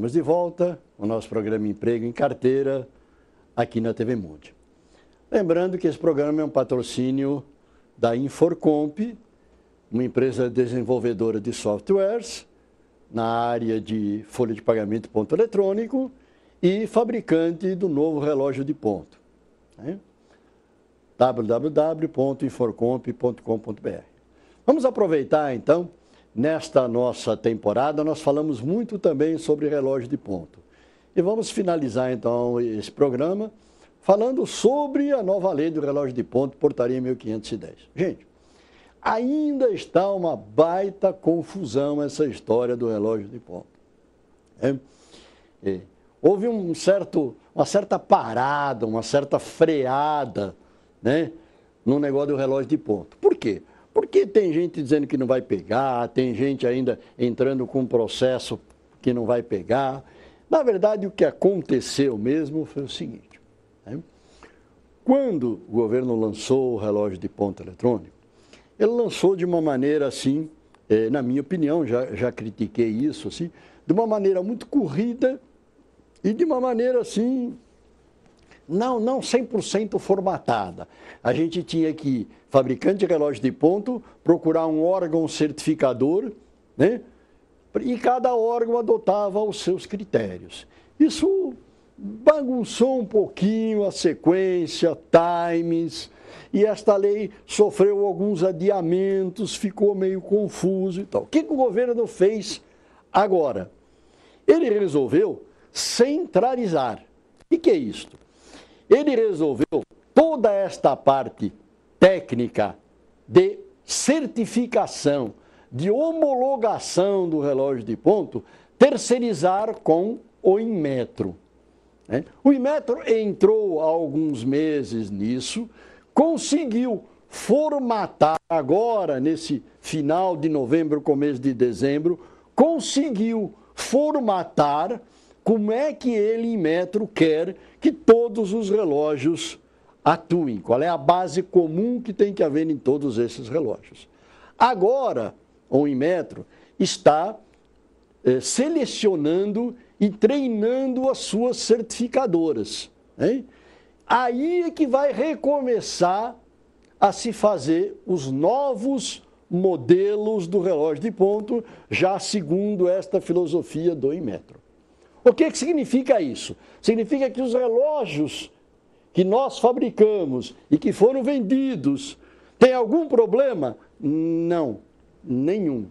Estamos de volta, o nosso programa Emprego em Carteira, aqui na TV Mude. Lembrando que esse programa é um patrocínio da Inforcomp, uma empresa desenvolvedora de softwares na área de folha de pagamento e ponto eletrônico e fabricante do novo relógio de ponto. Né? www.inforcomp.com.br Vamos aproveitar então Nesta nossa temporada, nós falamos muito também sobre relógio de ponto. E vamos finalizar então esse programa falando sobre a nova lei do relógio de ponto, portaria 1510. Gente, ainda está uma baita confusão essa história do relógio de ponto. É? É. Houve um certo, uma certa parada, uma certa freada né, no negócio do relógio de ponto. Por quê? Porque tem gente dizendo que não vai pegar, tem gente ainda entrando com um processo que não vai pegar. Na verdade, o que aconteceu mesmo foi o seguinte: né? quando o governo lançou o relógio de ponta eletrônico, ele lançou de uma maneira assim, eh, na minha opinião, já, já critiquei isso, assim, de uma maneira muito corrida e de uma maneira assim não, não 100% formatada. A gente tinha que, fabricante de relógio de ponto, procurar um órgão certificador, né? e cada órgão adotava os seus critérios. Isso bagunçou um pouquinho a sequência, times, e esta lei sofreu alguns adiamentos, ficou meio confuso e tal. O que, o governo fez agora? Ele resolveu centralizar. E que é isto? ele resolveu toda esta parte técnica de certificação, de homologação do relógio de ponto, terceirizar com o Inmetro. Né? O Inmetro entrou há alguns meses nisso, conseguiu formatar agora, nesse final de novembro, começo de dezembro, conseguiu formatar como é que ele, em metro, quer que todos os relógios atuem? Qual é a base comum que tem que haver em todos esses relógios? Agora, o em metro, está é, selecionando e treinando as suas certificadoras. Hein? Aí é que vai recomeçar a se fazer os novos modelos do relógio de ponto, já segundo esta filosofia do Inmetro. O que, que significa isso? Significa que os relógios que nós fabricamos e que foram vendidos têm algum problema? Não, nenhum.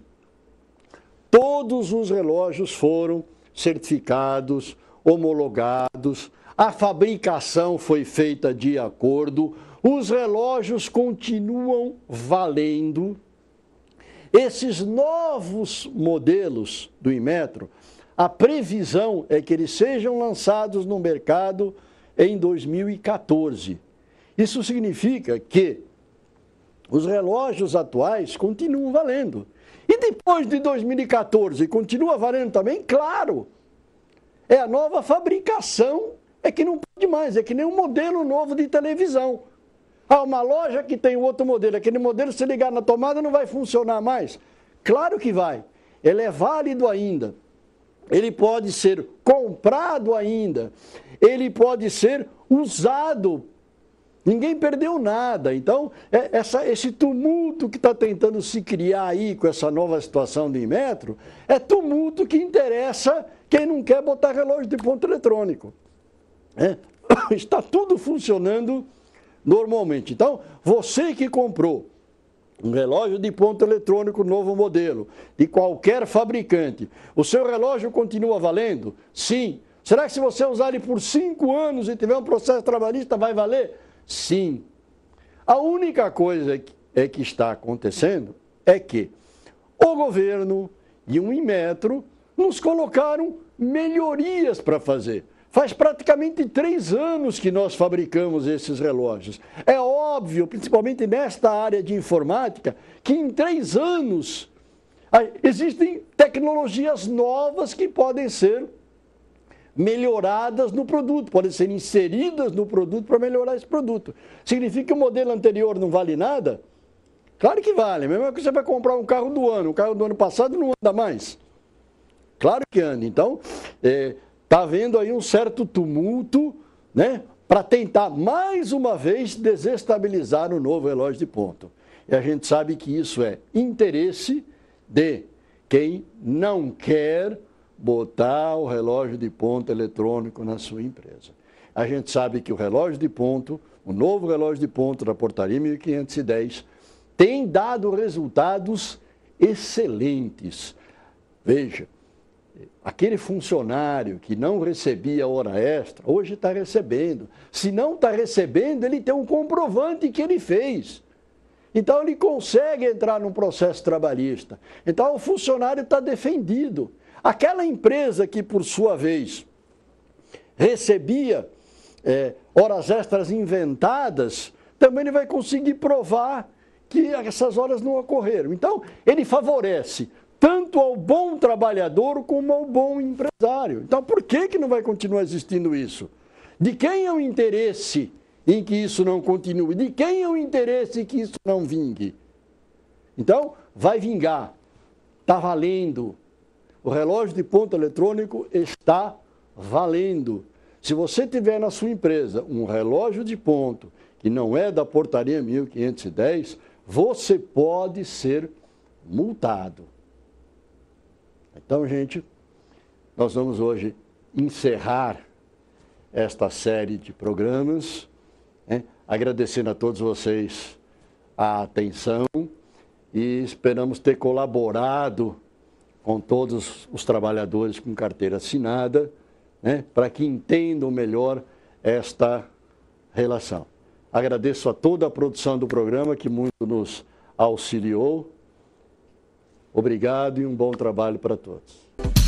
Todos os relógios foram certificados, homologados, a fabricação foi feita de acordo, os relógios continuam valendo. Esses novos modelos do Inmetro a previsão é que eles sejam lançados no mercado em 2014. Isso significa que os relógios atuais continuam valendo. E depois de 2014, continua valendo também? Claro! É a nova fabricação, é que não pode mais, é que nem um modelo novo de televisão. Ah, uma loja que tem outro modelo, aquele modelo, se ligar na tomada, não vai funcionar mais. Claro que vai, ele é válido ainda ele pode ser comprado ainda, ele pode ser usado. Ninguém perdeu nada. Então, é essa, esse tumulto que está tentando se criar aí com essa nova situação do metro, é tumulto que interessa quem não quer botar relógio de ponto eletrônico. É. Está tudo funcionando normalmente. Então, você que comprou um relógio de ponto eletrônico novo modelo, de qualquer fabricante. O seu relógio continua valendo? Sim. Será que se você usar ele por cinco anos e tiver um processo trabalhista, vai valer? Sim. A única coisa é que está acontecendo é que o governo e um Inmetro nos colocaram melhorias para fazer. Faz praticamente três anos que nós fabricamos esses relógios. É óbvio, principalmente nesta área de informática, que em três anos existem tecnologias novas que podem ser melhoradas no produto, podem ser inseridas no produto para melhorar esse produto. Significa que o modelo anterior não vale nada? Claro que vale, é mesmo que você vai comprar um carro do ano, o carro do ano passado não anda mais. Claro que anda. Então, está eh, é, havendo aí um certo tumulto, né? para tentar mais uma vez desestabilizar o novo relógio de ponto. E a gente sabe que isso é interesse de quem não quer botar o relógio de ponto eletrônico na sua empresa. A gente sabe que o relógio de ponto, o novo relógio de ponto da portaria 1510, tem dado resultados excelentes. Veja, aquele funcionário que não recebia hora extra, hoje está recebendo. Se não está recebendo, ele tem um comprovante que ele fez. Então ele consegue entrar num processo trabalhista. Então o funcionário está defendido. Aquela empresa que, por sua vez, recebia é, horas extras inventadas, também ele vai conseguir provar que essas horas não ocorreram. Então, ele favorece tanto ao bom trabalhador como ao bom empresário. Então, por que, que não vai continuar existindo isso? De quem é o interesse em que isso não continue? De quem é o interesse em que isso não vingue? Então, vai vingar. Está valendo. O relógio de ponto eletrônico está valendo. Se você tiver na sua empresa um relógio de ponto que não é da portaria 1510, você pode ser multado. Então, gente, nós vamos hoje encerrar esta série de programas, né? agradecendo a todos vocês a atenção e esperamos ter colaborado com todos os trabalhadores com carteira assinada, né? para que entendam melhor esta relação. Agradeço a toda a produção do programa que muito nos auxiliou Obrigado e um bom trabalho para todos.